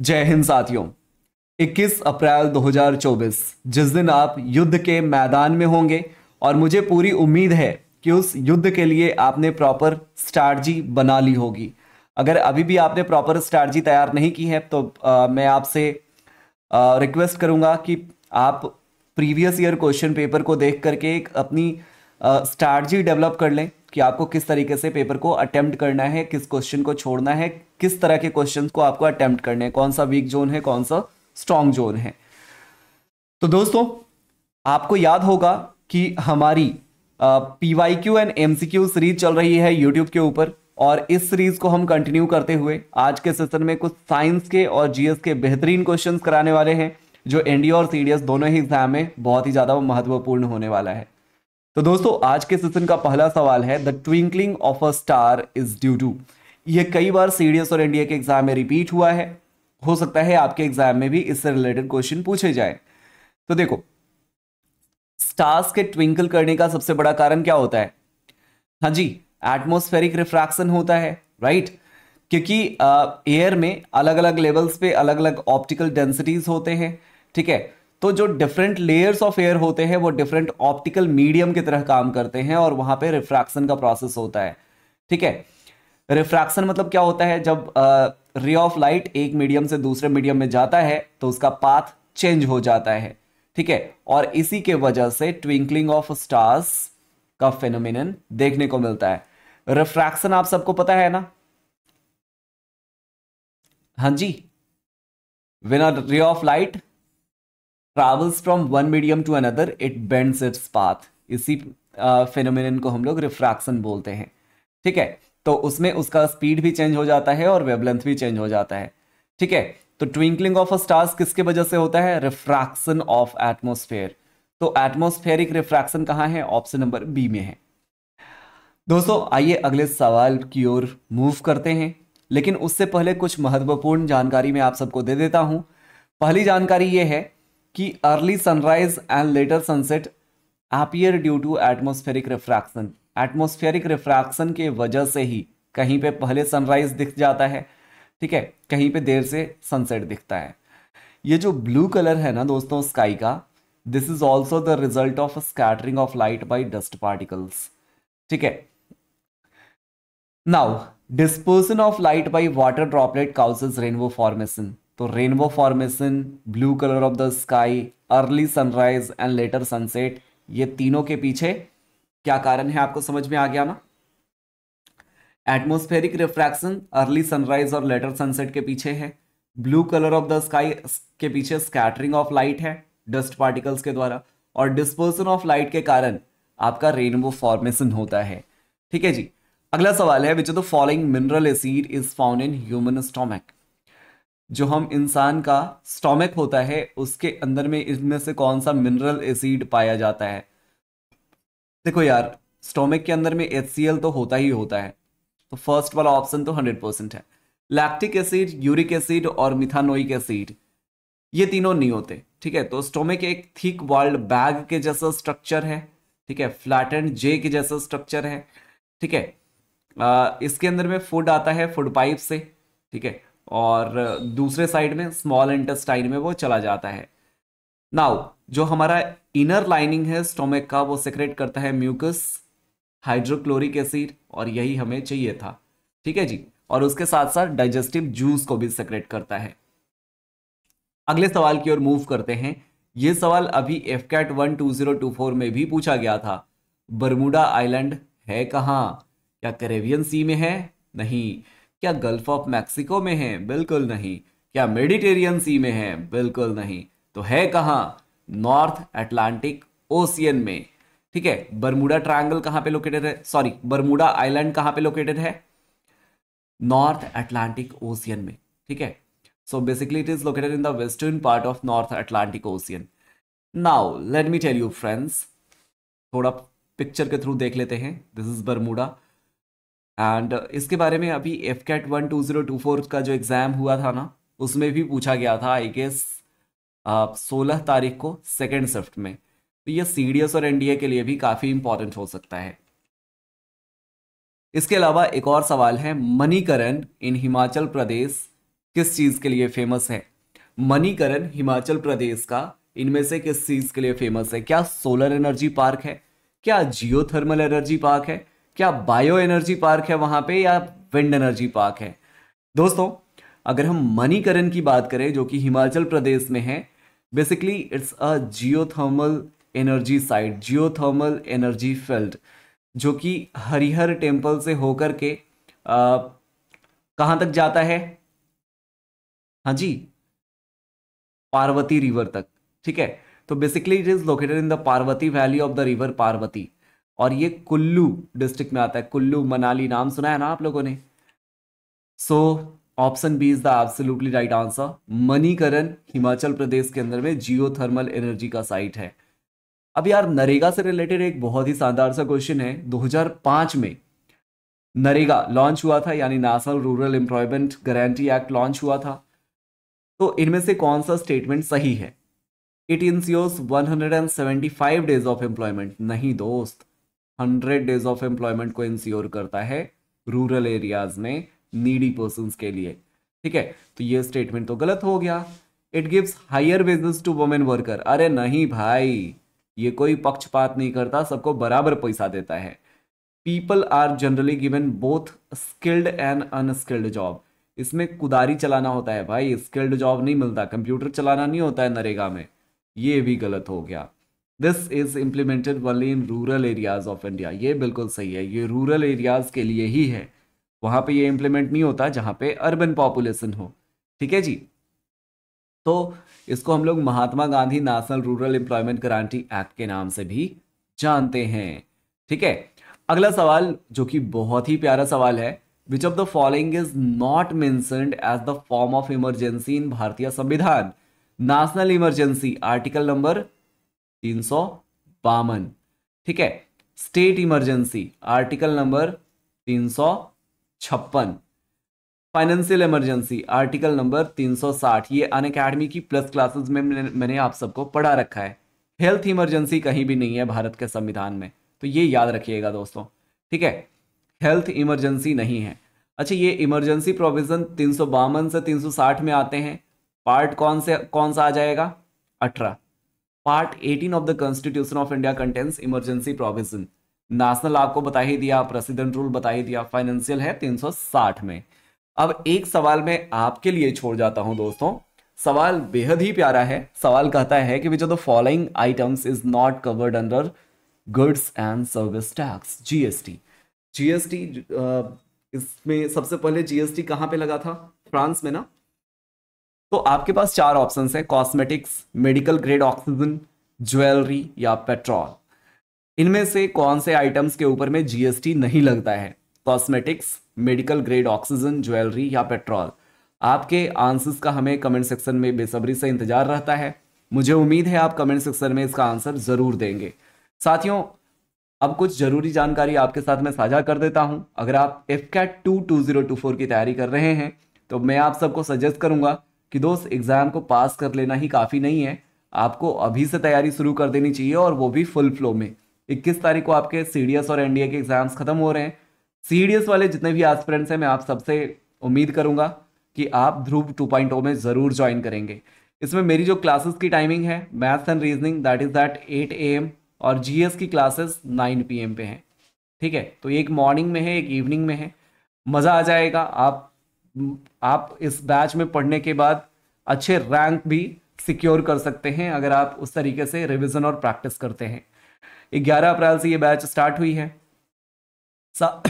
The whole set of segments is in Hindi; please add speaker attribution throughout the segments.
Speaker 1: जय हिंद साथियों 21 अप्रैल 2024 जिस दिन आप युद्ध के मैदान में होंगे और मुझे पूरी उम्मीद है कि उस युद्ध के लिए आपने प्रॉपर स्ट्रैटी बना ली होगी अगर अभी भी आपने प्रॉपर स्ट्रैटी तैयार नहीं की है तो आ, मैं आपसे रिक्वेस्ट करूंगा कि आप प्रीवियस ईयर क्वेश्चन पेपर को देख करके एक अपनी स्ट्रैटी डेवलप कर लें कि आपको किस तरीके से पेपर को अटेम्प्ट करना है किस क्वेश्चन को छोड़ना है किस तरह के क्वेश्चन को आपको अटेम्प्ट करने हैं कौन सा वीक जोन है कौन सा स्ट्रॉन्ग जोन है तो दोस्तों आपको याद होगा कि हमारी P Y Q and M C Q series चल रही है यूट्यूब के ऊपर और इस सीरीज को हम कंटिन्यू करते हुए आज के सेशन में कुछ साइंस के और जीएस के बेहतरीन क्वेश्चंस कराने वाले हैं जो एनडीए और सीडीएस दोनों ही एग्जाम में बहुत ही ज़्यादा महत्वपूर्ण होने वाला है तो दोस्तों आज के सेशन का पहला सवाल है the twinkling of a star is due to ये कई बार सीडीएस और एनडीए के एग्जाम में रिपीट हुआ है हो सकता है आपके एग्जाम में भी इससे रिलेटेड क्वेश्चन पूछे जाए तो देखो स्टार्स के ट्विंकल करने का सबसे बड़ा कारण क्या होता है हाँ जी एटमोस्फेरिक रिफ्रैक्शन होता है राइट क्योंकि एयर में अलग अलग लेवल्स पे अलग अलग ऑप्टिकल डेंसिटीज होते हैं ठीक है तो जो डिफरेंट लेयर्स ऑफ एयर होते हैं वो डिफरेंट ऑप्टिकल मीडियम की तरह काम करते हैं और वहां पे रिफ्रैक्शन का प्रोसेस होता है ठीक है रिफ्रैक्शन मतलब क्या होता है जब रे ऑफ लाइट एक मीडियम से दूसरे मीडियम में जाता है तो उसका पाथ चेंज हो जाता है ठीक है और इसी के वजह से ट्विंकलिंग ऑफ स्टार्स का फेनोमिन देखने को मिलता है रिफ्रैक्शन आप सबको पता है ना हाँ जी when a ray of light travels from one medium to another it bends its path इसी फिनोमिन को हम लोग रिफ्रैक्शन बोलते हैं ठीक है तो उसमें उसका स्पीड भी चेंज हो जाता है और वेबलेंथ भी चेंज हो जाता है ठीक है तो ट्विंकलिंग ऑफ अ स्टार्स किसके वजह से होता है रिफ्रैक्शन ऑफ एटमोस्फेयर तो एटमोस्फेरिक रिफ्रैक्शन कहाँ है ऑप्शन नंबर बी में है दोस्तों आइए अगले सवाल की ओर मूव करते हैं लेकिन उससे पहले कुछ महत्वपूर्ण जानकारी मैं आप सबको दे देता हूं पहली जानकारी ये है कि early sunrise and later sunset appear due to atmospheric refraction atmospheric refraction के वजह से ही कहीं पे पहले सनराइज दिख जाता है ठीक है कहीं पे देर से सनसेट दिखता है ये जो ब्लू कलर है ना दोस्तों स्काई का this is also the result of scattering of light by dust particles ठीक है now dispersion of light by water droplet causes rainbow formation तो rainbow formation blue colour of the sky early sunrise and later sunset ये तीनों के पीछे क्या कारण है आपको समझ में आ गया ना एटमोस्फेरिक रिफ्रैक्शन अर्ली सनराइज और लेटर सनसेट के पीछे है blue colour of the sky के पीछे स्कैटरिंग ऑफ लाइट है डस्ट पार्टिकल्स के द्वारा और डिस्पर्सन ऑफ लाइट के कारण आपका रेनबो फॉर्मेशन होता है ठीक है जी अगला सवाल है which of the following mineral acid is found in human stomach जो हम इंसान का स्टोमिक होता है उसके अंदर में इनमें से कौन सा मिनरल एसिड पाया जाता है देखो यार स्टोमिक के अंदर में एच तो होता ही होता है तो फर्स्ट वाला ऑप्शन तो हंड्रेड परसेंट है लैक्टिक एसिड यूरिक एसिड और मिथानोइक एसिड ये तीनों नहीं होते ठीक है तो स्टोमिक एक थिक वर्ल्ड बैग के जैसा स्ट्रक्चर है ठीक है फ्लैट एंड जे के जैसा स्ट्रक्चर है ठीक है इसके अंदर में फूड आता है फूड पाइप से ठीक है और दूसरे साइड में स्मॉल इंटेस्टाइन में वो चला जाता है नाउ जो हमारा इनर लाइनिंग है स्टोमेक का वो सेक्रेट करता है म्यूकस हाइड्रोक्लोरिक एसिड और यही हमें चाहिए था ठीक है जी और उसके साथ साथ डाइजेस्टिव जूस को भी सेक्रेट करता है अगले सवाल की ओर मूव करते हैं ये सवाल अभी AFCAT one two zero two four में भी पूछा गया था बर्मुडा आइलैंड है कहाँ क्या करेबियन सी में है नहीं क्या गल्फ ऑफ मैक्सिको में है बिल्कुल नहीं क्या मेडिटेरियन सी में है बिल्कुल नहीं तो है कहाँ नॉर्थ अटलांटिक ओशियन में ठीक है बरमूडा ट्रायंगल कहाँ पे लोकेटेड है सॉरी बरमूडा आइलैंड कहाँ पे लोकेटेड है नॉर्थ अटलांटिक ओशियन में ठीक है so basically it is located in the western part of north atlantic ocean now let me tell you friends थोड़ा पिक्चर के थ्रू देख लेते हैं this is Bermuda and uh, इसके बारे में अभी AFCAT one two zero two four का जो एग्ज़ाम हुआ था ना उसमें भी पूछा गया था आई गेस सोलह तारीख को सेकेंड शिफ्ट में तो ये सी और एन के लिए भी काफ़ी इंपॉर्टेंट हो सकता है इसके अलावा एक और सवाल है मनीकरण इन हिमाचल प्रदेश किस चीज़ के लिए फेमस है मणिकरण हिमाचल प्रदेश का इनमें से किस चीज़ के लिए फेमस है क्या सोलर एनर्जी पार्क है क्या जियो थर्मल एनर्जी पार्क है क्या बायो एनर्जी पार्क है वहां पे या विंड एनर्जी पार्क है दोस्तों अगर हम मनीकरण की बात करें जो कि हिमाचल प्रदेश में है basically it's a geothermal energy site geothermal energy field जो कि हरिहर टेम्पल से होकर के कहाँ तक जाता है हाँ जी पार्वती रिवर तक ठीक है तो basically it is located in the Parvati valley of the river Parvati और ये कुल्लू डिस्ट्रिक्ट में आता है कुल्लू मनाली नाम सुना है ना आप लोगों ने so option B is the absolutely right answer Manikaran Himachal Pradesh के अंदर में जियो थर्मल एनर्जी का साइट है अब यार नरेगा से रिलेटेड एक बहुत ही शानदार सा क्वेश्चन है 2005 में नरेगा लॉन्च हुआ था यानी national rural employment guarantee act launch हुआ था तो इनमें से कौन सा स्टेटमेंट सही है it seventy 175 days of employment नहीं दोस्त हंड्रेड डेज ऑफ एम्प्लॉयमेंट को इंश्योर करता है रूरल एरियाज में नीडी पर्सन के लिए ठीक है तो ये स्टेटमेंट तो गलत हो गया it gives higher wages to women worker अरे नहीं भाई ये कोई पक्षपात नहीं करता सबको बराबर पैसा देता है people are generally given both skilled and unskilled job इसमें कुदारी चलाना होता है भाई स्किल्ड जॉब नहीं मिलता कंप्यूटर चलाना नहीं होता है नरेगा में ये भी गलत हो गया this is implemented only in rural areas of India ये बिल्कुल सही है ये रूरल एरियाज़ के लिए ही है वहां पे ये इम्प्लीमेंट नहीं होता जहां पे अर्बन पॉपुलेशन हो ठीक है जी तो इसको हम लोग Mahatma Gandhi national rural employment guarantee act के नाम से भी जानते हैं ठीक है अगला सवाल जो कि बहुत ही प्यारा सवाल है which of the following is not mentioned as the form of emergency in भारतीय संविधान नेशनल इमरजेंसी आर्टिकल नंबर तीन सौ बावन ठीक है स्टेट इमरजेंसी आर्टिकल नंबर तीन सौ छप्पन फाइनेंशियल इमरजेंसी आर्टिकल नंबर 360 ये अन अकेडमी की प्लस क्लासेस में मैंने आप सबको पढ़ा रखा है हेल्थ इमरजेंसी कहीं भी नहीं है भारत के संविधान में तो ये याद रखिएगा दोस्तों ठीक है हेल्थ इमरजेंसी नहीं है अच्छा ये इमरजेंसी प्रोविज़न तीन से 360 में आते हैं पार्ट कौन से कौन सा आ जाएगा अठारह part 18 of the constitution of India contains emergency provision national आपको बता ही दिया प्रेसिडेंट रूल बता ही दिया फाइनेंशियल है 360 में अब एक सवाल मैं आपके लिए छोड़ जाता हूं दोस्तों सवाल बेहद ही प्यारा है सवाल कहता है कि which of the following items is not covered under goods and service tax GST GST इसमें सबसे पहले जीएसटी कहां पे लगा था फ्रांस में ना तो आपके पास चार ऑप्शन है cosmetics medical grade oxygen jewellery या पेट्रोल इनमें से कौन से आइटम्स के ऊपर में जीएसटी नहीं लगता है cosmetics medical grade oxygen jewellery या पेट्रोल आपके आंसर्स का हमें कमेंट सेक्शन में बेसब्री से इंतजार रहता है मुझे उम्मीद है आप कमेंट सेक्शन में इसका आंसर ज़रूर देंगे साथियों अब कुछ ज़रूरी जानकारी आपके साथ मैं साझा कर देता हूं अगर आप AFCAT two two zero two four की तैयारी कर रहे हैं तो मैं आप सबको सजेस्ट करूंगा कि दोस्त एग्ज़ाम को पास कर लेना ही काफ़ी नहीं है आपको अभी से तैयारी शुरू कर देनी चाहिए और वो भी फुल फ्लो में इक्कीस तारीख को आपके सी और एन के एग्ज़ाम्स ख़त्म हो रहे हैं सी वाले जितने भी एस्पिरेंट्स हैं मैं आप सबसे उम्मीद करूंगा कि आप ध्रुव 2.0 में ज़रूर ज्वाइन करेंगे इसमें मेरी जो क्लासेस की टाइमिंग है maths and reasoning that is that 8 AM और जीएस की क्लासेस 9 एम पे हैं ठीक है तो एक मॉर्निंग में है एक इवनिंग में है मज़ा आ जाएगा आप आप इस बैच में पढ़ने के बाद अच्छे रैंक भी सिक्योर कर सकते हैं अगर आप उस तरीके से रिविज़न और प्रैक्टिस करते हैं ग्यारह अप्रैल से ये बैच स्टार्ट हुई है सा,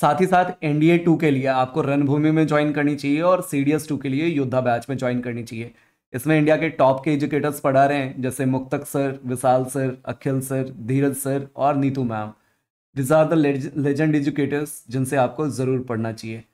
Speaker 1: साथ ही साथ एनडीए टू के लिए आपको रणभूमि में ज्वाइन करनी चाहिए और सीडीएस टू के लिए योद्धा बैच में ज्वाइन करनी चाहिए इसमें इंडिया के टॉप के एजुकेटर्स पढ़ा रहे हैं जैसे Muktak sir Vishal sir Akhil sir Dheeraj sir और Neetu ma'am these are the legend educators जिनसे आपको ज़रूर पढ़ना चाहिए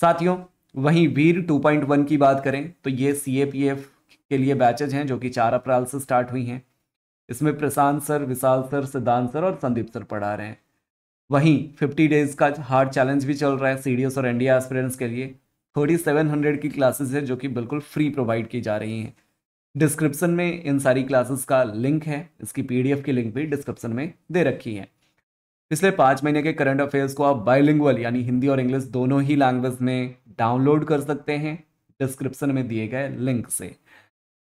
Speaker 1: साथियों वहीं वीर 2.1 की बात करें तो ये सी के लिए बैचेज हैं जो कि चार अप्रैल से स्टार्ट हुई हैं इसमें Prashant sir Vishal sir Siddhant sir और संदीप सर पढ़ा रहे हैं वहीं 50 डेज का हार्ड चैलेंज भी चल रहा है एस और एनडीए एस्पिरेंट्स के लिए थर्टी सेवन हंड्रेड की क्लासेज है जो कि बिल्कुल फ्री प्रोवाइड की जा रही हैं डिस्क्रिप्सन में इन सारी क्लासेस का लिंक है इसकी पीडीएफ की लिंक भी डिस्क्रिप्सन में दे रखी है पिछले पाँच महीने के करंट अफेयर्स को आप बाइलिंगुअल यानी हिंदी और इंग्लिश दोनों ही लैंग्वेज में डाउनलोड कर सकते हैं डिस्क्रिप्शन में दिए गए लिंक से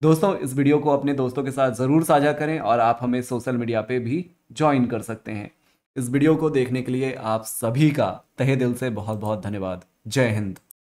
Speaker 1: दोस्तों इस वीडियो को अपने दोस्तों के साथ ज़रूर साझा करें और आप हमें सोशल मीडिया पे भी ज्वाइन कर सकते हैं इस वीडियो को देखने के लिए आप सभी का तहे दिल से बहुत बहुत धन्यवाद जय हिंद